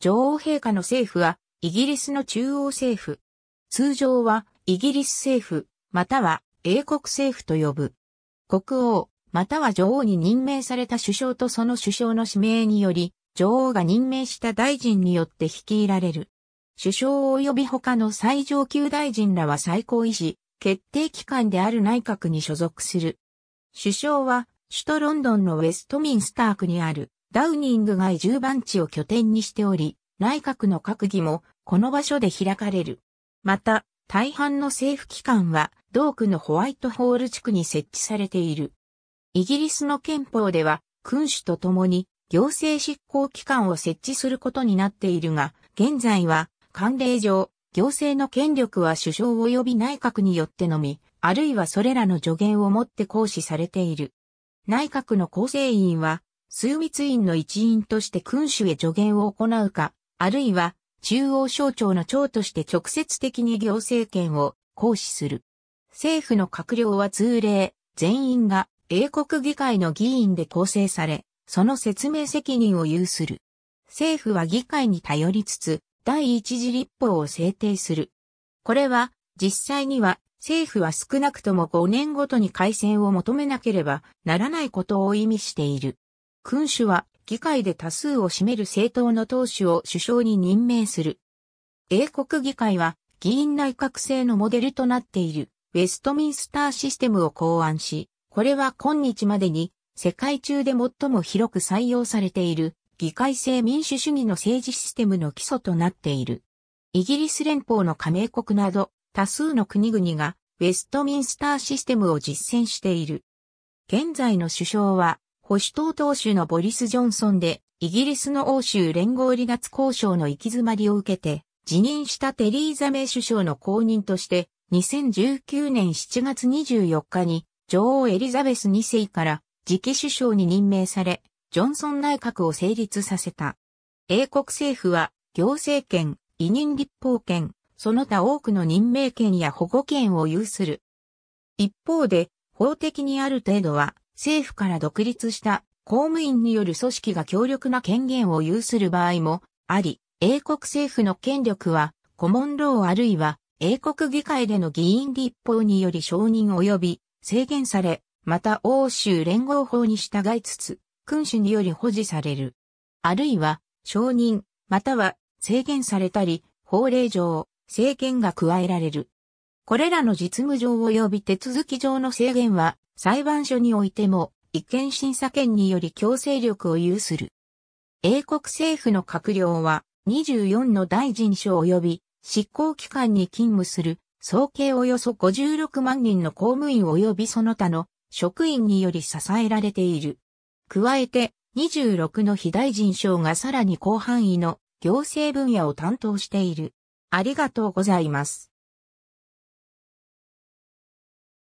女王陛下の政府は、イギリスの中央政府。通常は、イギリス政府、または、英国政府と呼ぶ。国王、または女王に任命された首相とその首相の指名により、女王が任命した大臣によって率いられる。首相及び他の最上級大臣らは最高維持、決定機関である内閣に所属する。首相は、首都ロンドンのウェストミンスター区にあるダウニング街10番地を拠点にしており、内閣の閣議もこの場所で開かれる。また、大半の政府機関は、同区のホワイトホール地区に設置されている。イギリスの憲法では、君主と共に行政執行機関を設置することになっているが、現在は、慣例上、行政の権力は首相及び内閣によってのみ、あるいはそれらの助言をもって行使されている。内閣の構成員は、枢密院の一員として君主へ助言を行うか、あるいは中央省庁の長として直接的に行政権を行使する。政府の閣僚は通例、全員が英国議会の議員で構成され、その説明責任を有する。政府は議会に頼りつつ、第一次立法を制定する。これは、実際には、政府は少なくとも5年ごとに改選を求めなければならないことを意味している。君主は議会で多数を占める政党の党首を首相に任命する。英国議会は議員内閣制のモデルとなっているウェストミンスターシステムを考案し、これは今日までに世界中で最も広く採用されている議会制民主主義の政治システムの基礎となっている。イギリス連邦の加盟国など多数の国々がウェストミンスターシステムを実践している。現在の首相は保守党党首のボリス・ジョンソンで、イギリスの欧州連合離脱交渉の行き詰まりを受けて、辞任したテリーザ・メイ首相の後任として、2019年7月24日に、女王エリザベス2世から次期首相に任命され、ジョンソン内閣を成立させた。英国政府は、行政権、委任立法権、その他多くの任命権や保護権を有する。一方で、法的にある程度は政府から独立した公務員による組織が強力な権限を有する場合もあり、英国政府の権力は、コモンローあるいは、英国議会での議員立法により承認及び制限され、また欧州連合法に従いつつ、君主により保持される。あるいは、承認、または制限されたり、法令上、政権が加えられる。これらの実務上及び手続き上の制限は、裁判所においても、違憲審査権により強制力を有する。英国政府の閣僚は、24の大臣賞及び、執行機関に勤務する、総計およそ56万人の公務員及びその他の職員により支えられている。加えて、26の非大臣賞がさらに広範囲の行政分野を担当している。ありがとうございます。